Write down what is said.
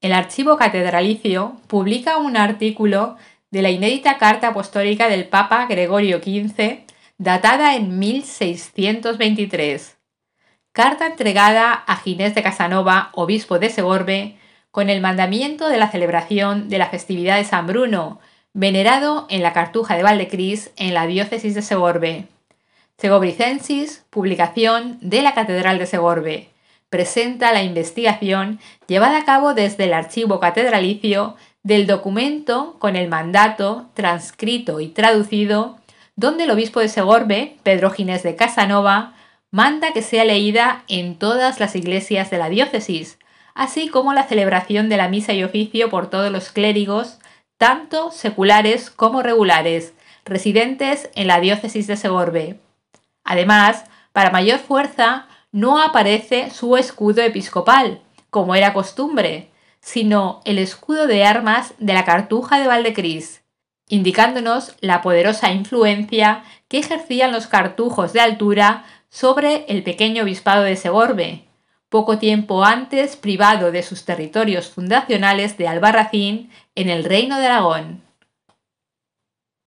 el Archivo Catedralicio publica un artículo de la inédita carta apostólica del Papa Gregorio XV, datada en 1623. Carta entregada a Ginés de Casanova, obispo de Segorbe, con el mandamiento de la celebración de la festividad de San Bruno, venerado en la Cartuja de Valdecris en la diócesis de Segorbe. Segobricensis, publicación de la Catedral de Segorbe, presenta la investigación llevada a cabo desde el archivo catedralicio del documento con el mandato transcrito y traducido, donde el obispo de Segorbe, Pedro Ginés de Casanova, manda que sea leída en todas las iglesias de la diócesis, así como la celebración de la misa y oficio por todos los clérigos, tanto seculares como regulares, residentes en la diócesis de Segorbe. Además, para mayor fuerza, no aparece su escudo episcopal, como era costumbre, sino el escudo de armas de la Cartuja de Valdecris, indicándonos la poderosa influencia que ejercían los cartujos de altura sobre el pequeño obispado de Segorbe, poco tiempo antes privado de sus territorios fundacionales de Albarracín en el Reino de Aragón.